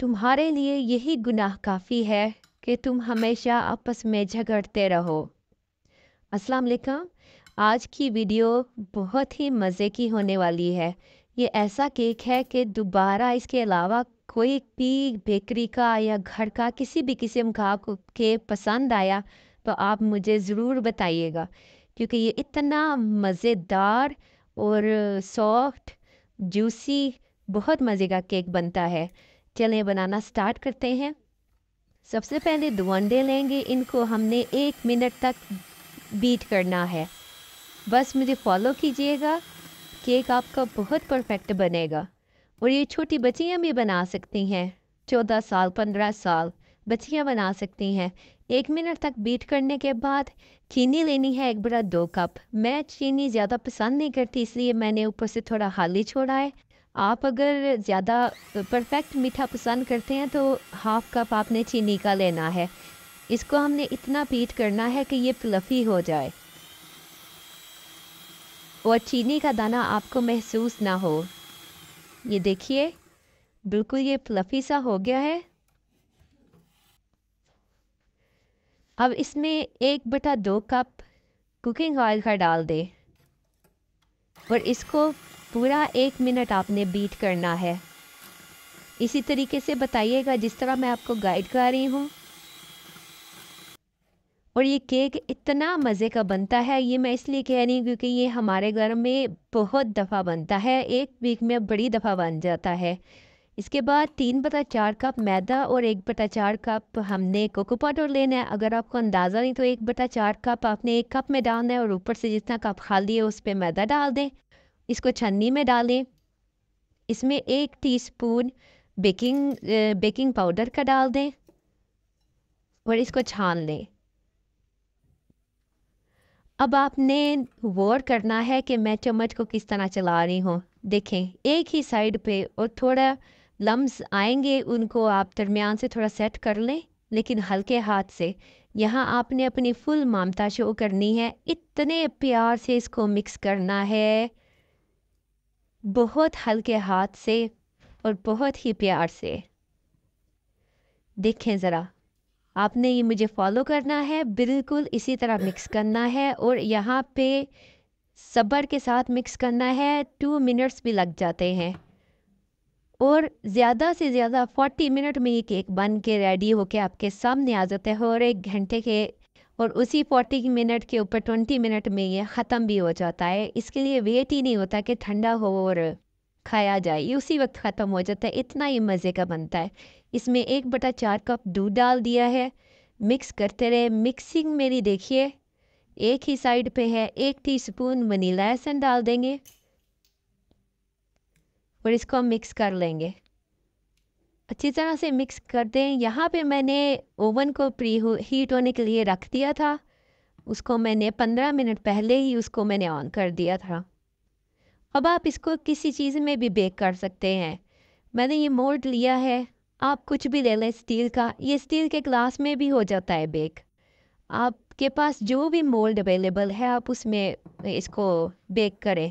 तुम्हारे लिए यही गुनाह काफ़ी है कि तुम हमेशा आपस में झगड़ते रहो अस्सलाम वालेकुम आज की वीडियो बहुत ही मज़े की होने वाली है ये ऐसा केक है कि दोबारा इसके अलावा कोई भी बेकरी का या घर का किसी भी किस्म का आपको केक पसंद आया तो आप मुझे ज़रूर बताइएगा क्योंकि ये इतना मज़ेदार और सॉफ्ट जूसी बहुत मज़े का केक बनता है चलें बनाना स्टार्ट करते हैं सबसे पहले दो अंडे लेंगे इनको हमने एक मिनट तक बीट करना है बस मुझे फॉलो कीजिएगा केक आपका बहुत परफेक्ट बनेगा और ये छोटी बच्चियाँ भी बना सकती हैं चौदह साल पंद्रह साल बच्चियाँ बना सकती हैं एक मिनट तक बीट करने के बाद चीनी लेनी है एक बड़ा दो कप मैं चीनी ज़्यादा पसंद नहीं करती इसलिए मैंने ऊपर से थोड़ा हाली छोड़ा है आप अगर ज़्यादा परफेक्ट मीठा पसंद करते हैं तो हाफ़ कप आपने चीनी का लेना है इसको हमने इतना पीट करना है कि ये फ्लफ़ी हो जाए और चीनी का दाना आपको महसूस ना हो ये देखिए बिल्कुल ये फ्लफ़ी सा हो गया है अब इसमें एक बटा दो कप कुकिंग ऑयल का डाल दें और इसको पूरा एक मिनट आपने बीट करना है इसी तरीके से बताइएगा जिस तरह मैं आपको गाइड कर रही हूँ और ये केक इतना मज़े का बनता है ये मैं इसलिए कह रही हूँ क्योंकि ये हमारे घर में बहुत दफ़ा बनता है एक वीक में बड़ी दफ़ा बन जाता है इसके बाद तीन बटा चार कप मैदा और एक बटा चार कप हमने कोको पाउडर लेना है अगर आपको अंदाज़ा नहीं तो एक बटा चार कप आपने एक कप में डालना है और ऊपर से जितना कप खाली है उस पर मैदा डाल दें इसको छन्नी में डालें इसमें एक टीस्पून बेकिंग बेकिंग पाउडर का डाल दें और इसको छान लें अब आपने गौर करना है कि मैं चम्मच को किस तरह चला रही हूँ देखें एक ही साइड पे और थोड़ा लम्स आएंगे उनको आप दरमियान से थोड़ा सेट कर लें लेकिन हल्के हाथ से यहाँ आपने अपनी फुल मामता शो करनी है इतने प्यार से इसको मिक्स करना है बहुत हल्के हाथ से और बहुत ही प्यार से देखें ज़रा आपने ये मुझे फॉलो करना है बिल्कुल इसी तरह मिक्स करना है और यहाँ पे सब्र के साथ मिक्स करना है टू मिनट्स भी लग जाते हैं और ज़्यादा से ज़्यादा फोर्टी मिनट में ये केक बन के रेडी होके आपके सामने आ जाते हैं और एक घंटे के और उसी फोर्टी मिनट के ऊपर ट्वेंटी मिनट में ये ख़त्म भी हो जाता है इसके लिए वेट ही नहीं होता कि ठंडा हो और खाया जाए ये उसी वक्त ख़त्म हो जाता है इतना ही मज़े का बनता है इसमें एक बटा चार कप दूध डाल दिया है मिक्स करते रहे मिक्सिंग मेरी देखिए एक ही साइड पे है एक टी स्पून वनीला एसन डाल देंगे और इसको हम मिक्स कर लेंगे अच्छी तरह से मिक्स कर दें यहाँ पे मैंने ओवन को प्री हीट होने के लिए रख दिया था उसको मैंने पंद्रह मिनट पहले ही उसको मैंने ऑन कर दिया था अब आप इसको किसी चीज़ में भी बेक कर सकते हैं मैंने ये मोल्ड लिया है आप कुछ भी ले लें स्टील का ये स्टील के ग्लास में भी हो जाता है बेक आपके पास जो भी मोल्ड अवेलेबल है आप उसमें इसको बेक करें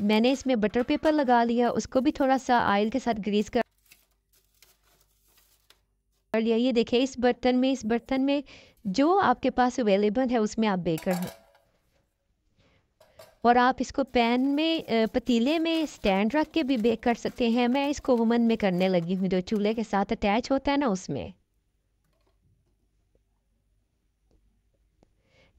मैंने इसमें बटर पेपर लगा लिया उसको भी थोड़ा सा आयल के साथ ग्रीस कर लिया ये देखिए इस बर्तन में इस बर्तन में जो आपके पास अवेलेबल है उसमें आप बेकर हैं और आप इसको पैन में पतीले में स्टैंड रख के भी बेक कर सकते हैं मैं इसको वुमन में करने लगी हूँ जो चूल्हे के साथ अटैच होता है ना उसमें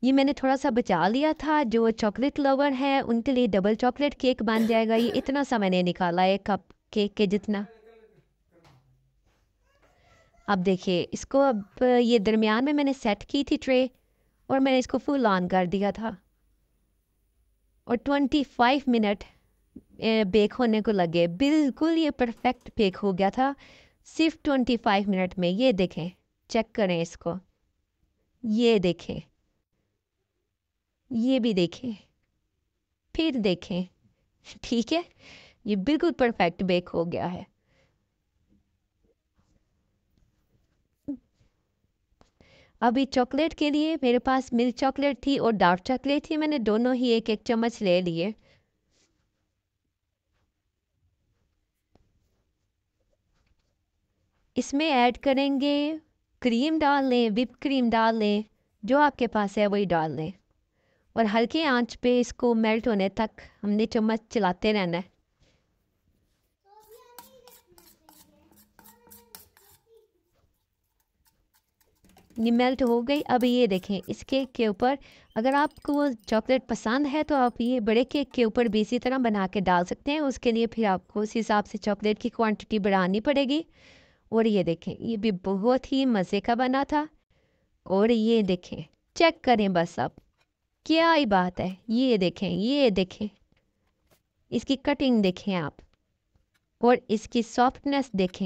ये मैंने थोड़ा सा बचा लिया था जो चॉकलेट लवर है उनके लिए डबल चॉकलेट केक बन जाएगा ये इतना सा मैंने निकाला है कप केक के जितना अब देखिए इसको अब ये दरमियान में मैंने सेट की थी ट्रे और मैंने इसको फुल ऑन कर दिया था और 25 मिनट बेक होने को लगे बिल्कुल ये परफेक्ट बेक हो गया था सिर्फ 25 मिनट में ये देखें चेक करें इसको ये देखें ये भी देखें फिर देखें ठीक है ये बिल्कुल परफेक्ट बेक हो गया है अभी चॉकलेट के लिए मेरे पास मिल्क चॉकलेट थी और डार्क चॉकलेट थी मैंने दोनों ही एक एक चम्मच ले लिए इसमें ऐड करेंगे क्रीम डाल लें विप क्रीम डाल लें जो आपके पास है वही डाल लें और हल्की आंच पे इसको मेल्ट होने तक हमने चम्मच चलाते रहना है ये मेल्ट हो गई अब ये देखें इस केक के ऊपर अगर आपको चॉकलेट पसंद है तो आप ये बड़े केक के ऊपर भी इसी तरह बना के डाल सकते हैं उसके लिए फिर आपको उस हिसाब से चॉकलेट की क्वांटिटी बढ़ानी पड़ेगी और ये देखें ये भी बहुत ही मज़े का बना था और ये देखें चेक करें बस आप क्या ही बात है ये देखें ये देखें इसकी कटिंग देखें आप और इसकी सॉफ्टनेस देखें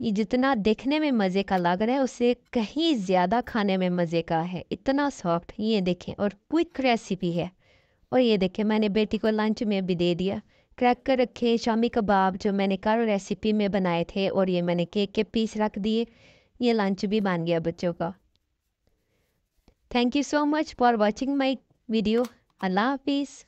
ये जितना देखने में मज़े का लग रहा है उससे कहीं ज़्यादा खाने में मज़े का है इतना सॉफ्ट ये देखें और क्विक रेसिपी है और ये देखें मैंने बेटी को लंच में भी दे दिया क्रैकर रखे शामी कबाब जो मैंने कार रेसिपी में बनाए थे और ये मैंने केक के पीस रख दिए ये लंच भी बन गया बच्चों का Thank you so much for watching my video. Allah Peace.